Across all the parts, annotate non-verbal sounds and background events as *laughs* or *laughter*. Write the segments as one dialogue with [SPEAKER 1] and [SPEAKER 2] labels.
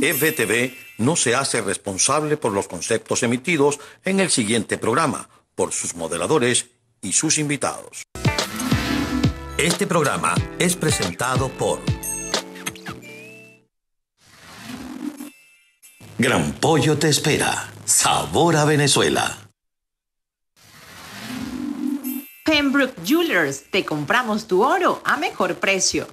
[SPEAKER 1] FBTV no se hace responsable por los conceptos emitidos en el siguiente programa, por sus modeladores y sus invitados. Este programa es presentado por Gran Pollo te espera. Sabor a Venezuela. Pembroke Jewelers, te compramos tu oro a mejor precio.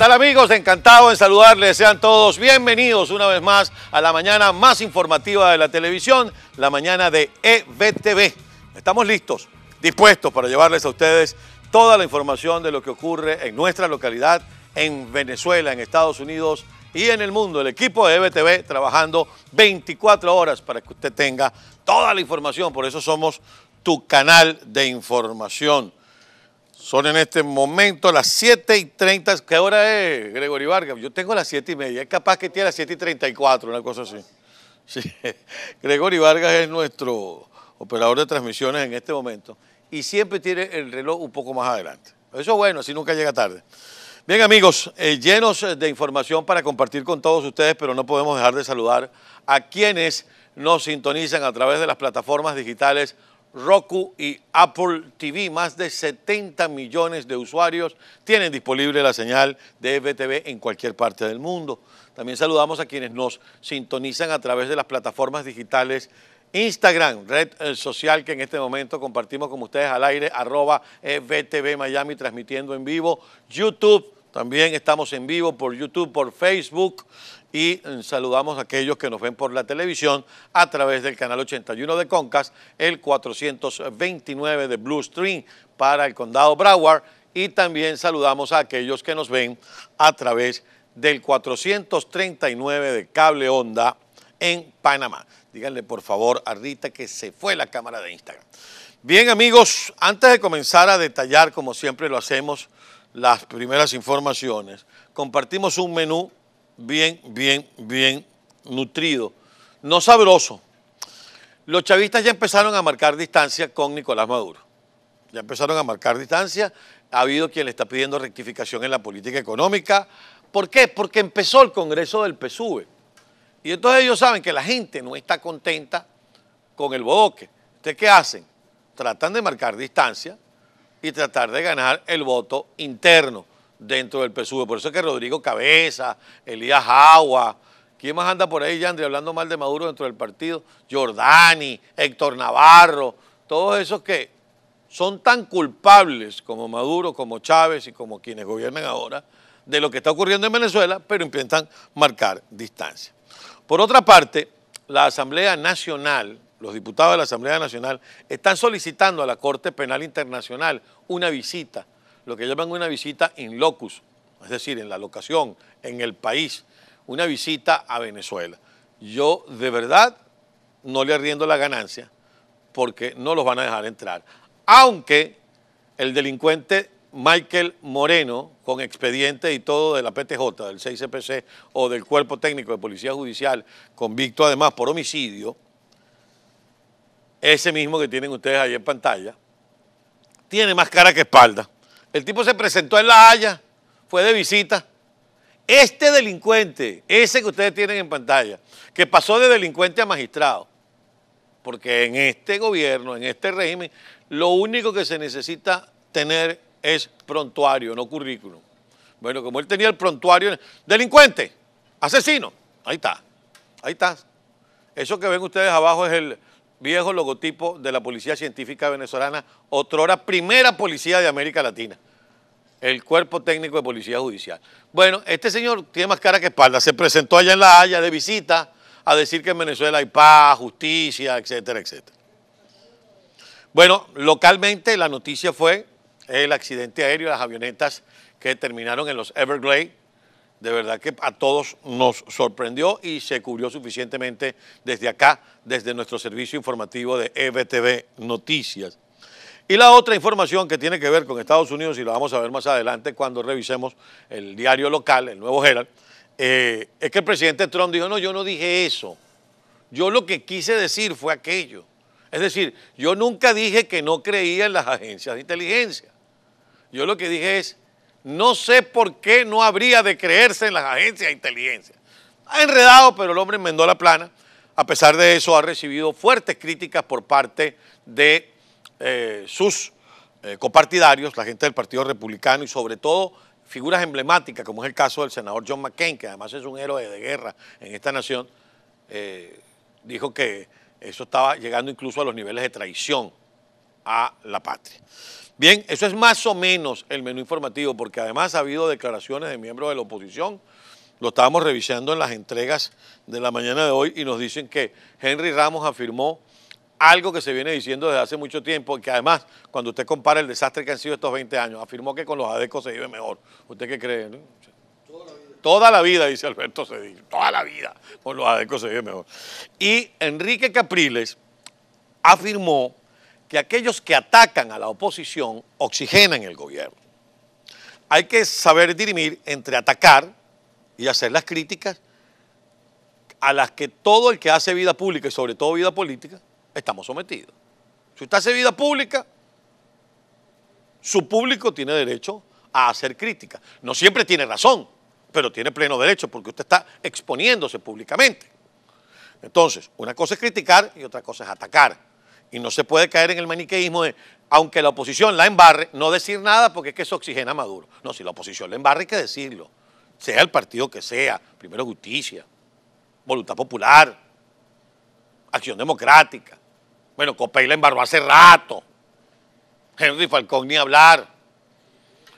[SPEAKER 1] tal amigos? Encantado en saludarles. Sean todos bienvenidos una vez más a la mañana más informativa de la televisión, la mañana de EBTV. Estamos listos, dispuestos para llevarles a ustedes toda la información de lo que ocurre en nuestra localidad, en Venezuela, en Estados Unidos y en el mundo. El equipo de EBTV trabajando 24 horas para que usted tenga toda la información. Por eso somos tu canal de información. Son en este momento las 7 y 30. ¿Qué hora es, Gregory Vargas? Yo tengo las 7 y media. Es capaz que tiene las 7 y 34, una cosa así. *laughs* Gregory Vargas es nuestro operador de transmisiones en este momento. Y siempre tiene el reloj un poco más adelante. Eso es bueno, así nunca llega tarde. Bien amigos, eh, llenos de información para compartir con todos ustedes, pero no podemos dejar de saludar a quienes nos sintonizan a través de las plataformas digitales Roku y Apple TV. Más de 70 millones de usuarios tienen disponible la señal de FBTV en cualquier parte del mundo. También saludamos a quienes nos sintonizan a través de las plataformas digitales Instagram, red eh, social que en este momento compartimos con ustedes al aire, arroba Miami transmitiendo en vivo, YouTube también estamos en vivo por YouTube, por Facebook y saludamos a aquellos que nos ven por la televisión a través del canal 81 de Concas, el 429 de Blue Stream para el condado Broward y también saludamos a aquellos que nos ven a través del 439 de Cable Onda en Panamá. Díganle por favor a Rita que se fue la cámara de Instagram. Bien amigos, antes de comenzar a detallar como siempre lo hacemos, las primeras informaciones, compartimos un menú bien, bien, bien nutrido, no sabroso. Los chavistas ya empezaron a marcar distancia con Nicolás Maduro. Ya empezaron a marcar distancia. Ha habido quien le está pidiendo rectificación en la política económica. ¿Por qué? Porque empezó el Congreso del PSUV. E. Y entonces ellos saben que la gente no está contenta con el bodoque. ¿Ustedes qué hacen? Tratan de marcar distancia y tratar de ganar el voto interno dentro del PSUV. Por eso es que Rodrigo Cabeza, Elías Agua, ¿quién más anda por ahí, Yandri, hablando mal de Maduro dentro del partido? Jordani, Héctor Navarro, todos esos que son tan culpables como Maduro, como Chávez y como quienes gobiernan ahora de lo que está ocurriendo en Venezuela, pero intentan marcar distancia. Por otra parte, la Asamblea Nacional los diputados de la Asamblea Nacional, están solicitando a la Corte Penal Internacional una visita, lo que llaman una visita in locus, es decir, en la locación, en el país, una visita a Venezuela. Yo de verdad no le arriendo la ganancia porque no los van a dejar entrar. Aunque el delincuente Michael Moreno, con expediente y todo de la PTJ, del 6CPC o del Cuerpo Técnico de Policía Judicial, convicto además por homicidio, ese mismo que tienen ustedes ahí en pantalla, tiene más cara que espalda. El tipo se presentó en La Haya, fue de visita. Este delincuente, ese que ustedes tienen en pantalla, que pasó de delincuente a magistrado, porque en este gobierno, en este régimen, lo único que se necesita tener es prontuario, no currículum. Bueno, como él tenía el prontuario, delincuente, asesino, ahí está, ahí está. Eso que ven ustedes abajo es el, viejo logotipo de la Policía Científica Venezolana, otrora primera policía de América Latina, el Cuerpo Técnico de Policía Judicial. Bueno, este señor tiene más cara que espalda, se presentó allá en La Haya de visita a decir que en Venezuela hay paz, justicia, etcétera, etcétera. Bueno, localmente la noticia fue el accidente aéreo de las avionetas que terminaron en los Everglades de verdad que a todos nos sorprendió y se cubrió suficientemente desde acá, desde nuestro servicio informativo de EBTV Noticias. Y la otra información que tiene que ver con Estados Unidos, y lo vamos a ver más adelante cuando revisemos el diario local, el Nuevo Herald, eh, es que el presidente Trump dijo, no, yo no dije eso. Yo lo que quise decir fue aquello. Es decir, yo nunca dije que no creía en las agencias de inteligencia. Yo lo que dije es, no sé por qué no habría de creerse en las agencias de inteligencia. Ha enredado, pero el hombre enmendó la plana. A pesar de eso, ha recibido fuertes críticas por parte de eh, sus eh, copartidarios, la gente del Partido Republicano y sobre todo figuras emblemáticas, como es el caso del senador John McCain, que además es un héroe de guerra en esta nación, eh, dijo que eso estaba llegando incluso a los niveles de traición a la patria. Bien, eso es más o menos el menú informativo, porque además ha habido declaraciones de miembros de la oposición. Lo estábamos revisando en las entregas de la mañana de hoy y nos dicen que Henry Ramos afirmó algo que se viene diciendo desde hace mucho tiempo, que además, cuando usted compara el desastre que han sido estos 20 años, afirmó que con los adecos se vive mejor. ¿Usted qué cree? Toda, la vida. dice Alberto Cedillo, toda la vida con los adecos se vive mejor. Y Enrique Capriles afirmó que aquellos que atacan a la oposición oxigenan el gobierno. Hay que saber dirimir entre atacar y hacer las críticas a las que todo el que hace vida pública y sobre todo vida política estamos sometidos. Si usted hace vida pública, su público tiene derecho a hacer crítica. No siempre tiene razón, pero tiene pleno derecho porque usted está exponiéndose públicamente. Entonces, una cosa es criticar y otra cosa es atacar. Y no se puede caer en el maniqueísmo de, aunque la oposición la embarre, no decir nada porque es que eso oxigena Maduro. No, si la oposición la embarre hay que decirlo, sea el partido que sea, primero justicia, voluntad popular, acción democrática. Bueno, Copey la embarró hace rato, Henry Falcón ni hablar.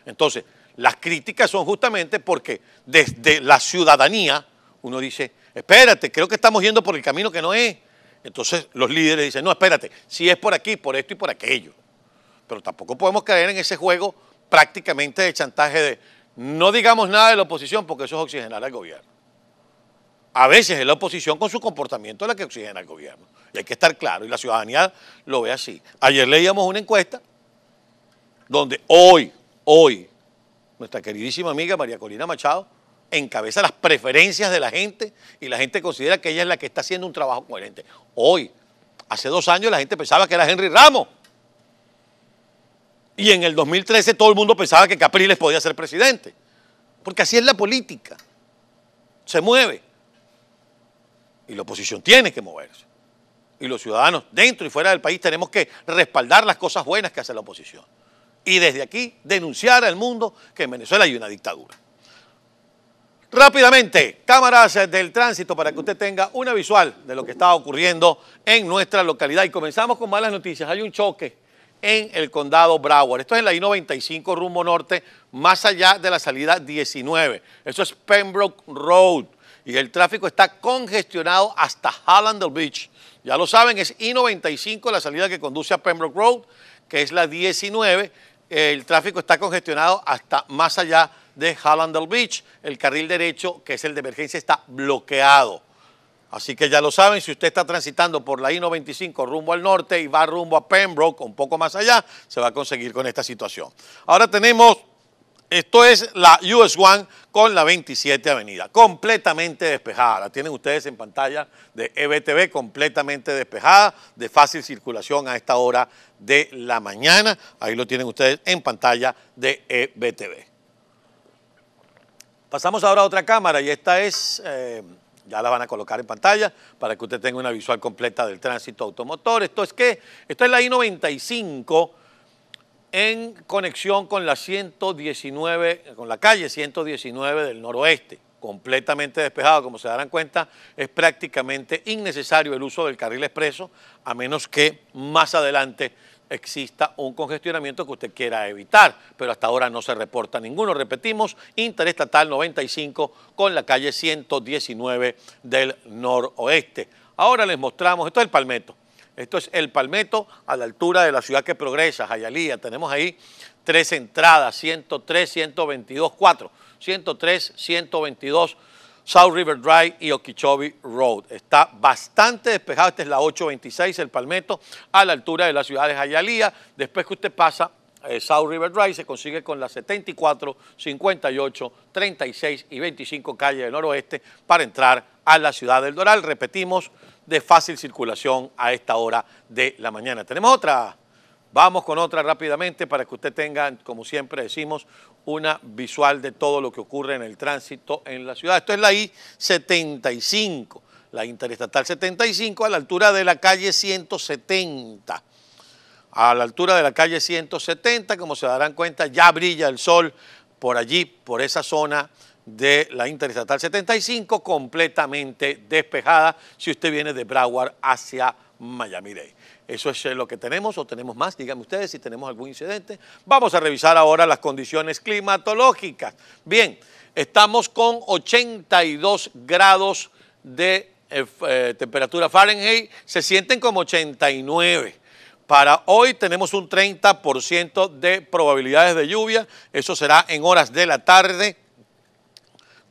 [SPEAKER 1] Entonces, las críticas son justamente porque desde la ciudadanía uno dice, espérate, creo que estamos yendo por el camino que no es. Entonces los líderes dicen, no, espérate, si es por aquí, por esto y por aquello. Pero tampoco podemos caer en ese juego prácticamente de chantaje de no digamos nada de la oposición porque eso es oxigenar al gobierno. A veces es la oposición con su comportamiento la que oxigena al gobierno. Y hay que estar claro, y la ciudadanía lo ve así. Ayer leíamos una encuesta donde hoy, hoy, nuestra queridísima amiga María Corina Machado encabeza las preferencias de la gente y la gente considera que ella es la que está haciendo un trabajo coherente. Hoy, hace dos años, la gente pensaba que era Henry Ramos. Y en el 2013 todo el mundo pensaba que Capriles podía ser presidente. Porque así es la política. Se mueve. Y la oposición tiene que moverse. Y los ciudadanos dentro y fuera del país tenemos que respaldar las cosas buenas que hace la oposición. Y desde aquí denunciar al mundo que en Venezuela hay una dictadura. Rápidamente, cámaras del tránsito para que usted tenga una visual de lo que está ocurriendo en nuestra localidad. Y comenzamos con malas noticias. Hay un choque en el condado Broward. Esto es en la I-95 rumbo norte, más allá de la salida 19. Eso es Pembroke Road. Y el tráfico está congestionado hasta Hallandale Beach. Ya lo saben, es I-95 la salida que conduce a Pembroke Road, que es la 19. El tráfico está congestionado hasta más allá de de Hallandale Beach. El carril derecho, que es el de emergencia, está bloqueado. Así que ya lo saben, si usted está transitando por la I-95 rumbo al norte y va rumbo a Pembroke, un poco más allá, se va a conseguir con esta situación. Ahora tenemos, esto es la US One con la 27 Avenida, completamente despejada. La tienen ustedes en pantalla de EBTV, completamente despejada, de fácil circulación a esta hora de la mañana. Ahí lo tienen ustedes en pantalla de EBTV. Pasamos ahora a otra cámara y esta es, eh, ya la van a colocar en pantalla para que usted tenga una visual completa del tránsito automotor. Esto es que, esto es la I-95 en conexión con la 119, con la calle 119 del noroeste completamente despejado, como se darán cuenta, es prácticamente innecesario el uso del carril expreso, a menos que más adelante exista un congestionamiento que usted quiera evitar, pero hasta ahora no se reporta ninguno. Repetimos, Interestatal 95 con la calle 119 del noroeste. Ahora les mostramos, esto es el Palmetto. Esto es el Palmetto a la altura de la ciudad que progresa, Jayalía. Tenemos ahí tres entradas, 103, 122, 4, 103, 122, South River Drive y Okeechobee Road. Está bastante despejado. Esta es la 826, el Palmetto, a la altura de la ciudad de Después que usted pasa eh, South River Drive, se consigue con las 74, 58, 36 y 25 calles del noroeste para entrar a la ciudad del Doral. Repetimos, de fácil circulación a esta hora de la mañana. Tenemos otra. Vamos con otra rápidamente para que usted tenga, como siempre decimos, una visual de todo lo que ocurre en el tránsito en la ciudad. Esto es la I-75, la Interestatal 75, a la altura de la calle 170. A la altura de la calle 170, como se darán cuenta, ya brilla el sol por allí, por esa zona de la Interestatal 75, completamente despejada si usted viene de Broward hacia miami Eso es eh, lo que tenemos o tenemos más, díganme ustedes si tenemos algún incidente. Vamos a revisar ahora las condiciones climatológicas. Bien, estamos con 82 grados de eh, eh, temperatura Fahrenheit, se sienten como 89. Para hoy tenemos un 30% de probabilidades de lluvia, eso será en horas de la tarde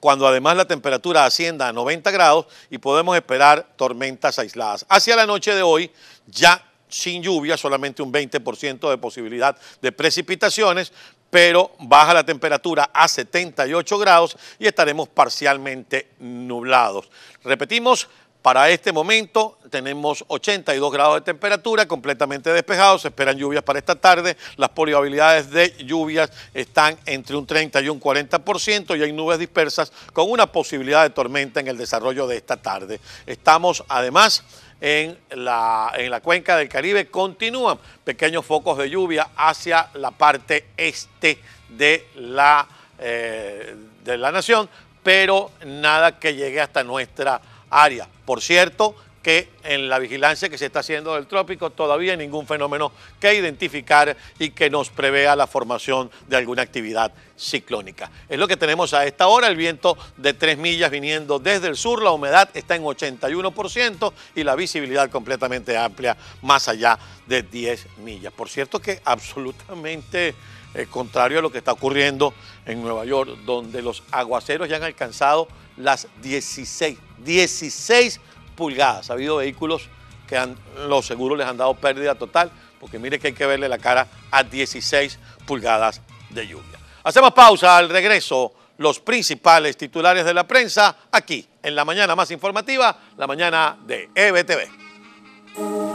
[SPEAKER 1] cuando además la temperatura ascienda a 90 grados y podemos esperar tormentas aisladas. Hacia la noche de hoy ya sin lluvia, solamente un 20% de posibilidad de precipitaciones, pero baja la temperatura a 78 grados y estaremos parcialmente nublados. Repetimos, para este momento tenemos 82 grados de temperatura, completamente despejados, se esperan lluvias para esta tarde, las probabilidades de lluvias están entre un 30 y un 40% y hay nubes dispersas con una posibilidad de tormenta en el desarrollo de esta tarde. Estamos además en la, en la cuenca del Caribe, continúan pequeños focos de lluvia hacia la parte este de la, eh, de la nación, pero nada que llegue hasta nuestra Área. Por cierto, que en la vigilancia que se está haciendo del trópico todavía hay ningún fenómeno que identificar y que nos prevea la formación de alguna actividad ciclónica. Es lo que tenemos a esta hora, el viento de 3 millas viniendo desde el sur, la humedad está en 81% y la visibilidad completamente amplia más allá de 10 millas. Por cierto que *laughs* absolutamente eh, contrario a lo que está ocurriendo en Nueva York, donde los aguaceros ya han alcanzado las 16, 16 pulgadas. Ha habido vehículos que han, los seguros les han dado pérdida total, porque mire que hay que verle la cara a 16 pulgadas de lluvia. Hacemos pausa al regreso. Los principales titulares de la prensa aquí en la mañana más informativa, la mañana de EBTV.